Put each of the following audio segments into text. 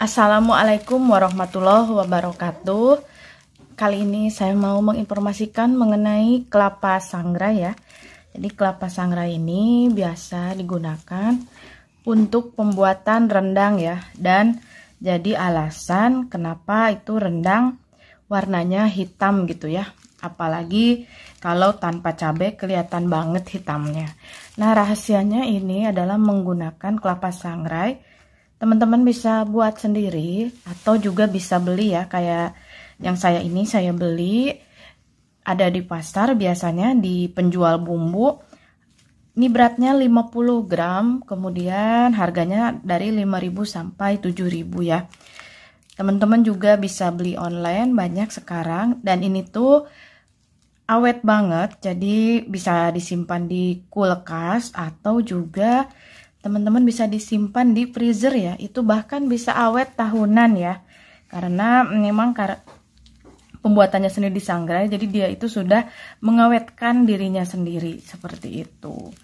Assalamualaikum warahmatullahi wabarakatuh. Kali ini saya mau menginformasikan mengenai kelapa sangrai ya. Jadi kelapa sangrai ini biasa digunakan untuk pembuatan rendang ya dan jadi alasan kenapa itu rendang warnanya hitam gitu ya apalagi kalau tanpa cabai kelihatan banget hitamnya nah rahasianya ini adalah menggunakan kelapa sangrai teman-teman bisa buat sendiri atau juga bisa beli ya kayak yang saya ini saya beli ada di pasar biasanya di penjual bumbu ini beratnya 50 gram, kemudian harganya dari 5000 sampai 7000 ya. Teman-teman juga bisa beli online banyak sekarang dan ini tuh awet banget, jadi bisa disimpan di kulkas atau juga teman-teman bisa disimpan di freezer ya. Itu bahkan bisa awet tahunan ya. Karena memang kar pembuatannya sendiri di jadi dia itu sudah mengawetkan dirinya sendiri seperti itu.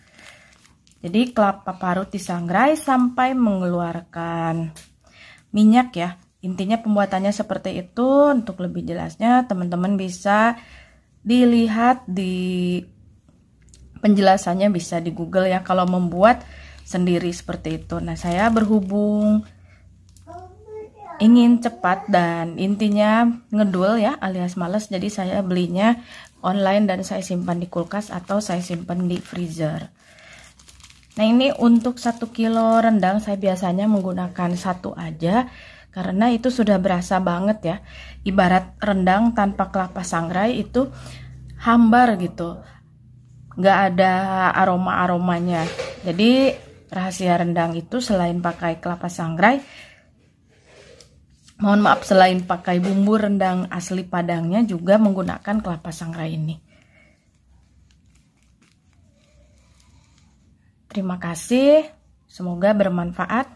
Jadi kelapa parut disangrai sampai mengeluarkan minyak ya. Intinya pembuatannya seperti itu. Untuk lebih jelasnya teman-teman bisa dilihat di penjelasannya bisa di Google ya kalau membuat sendiri seperti itu. Nah, saya berhubung ingin cepat dan intinya ngedul ya alias males jadi saya belinya online dan saya simpan di kulkas atau saya simpan di freezer. Nah, ini untuk 1 kilo rendang saya biasanya menggunakan satu aja karena itu sudah berasa banget ya ibarat rendang tanpa kelapa sangrai itu hambar gitu nggak ada aroma aromanya jadi rahasia rendang itu selain pakai kelapa sangrai mohon maaf selain pakai bumbu rendang asli padangnya juga menggunakan kelapa sangrai ini terima kasih semoga bermanfaat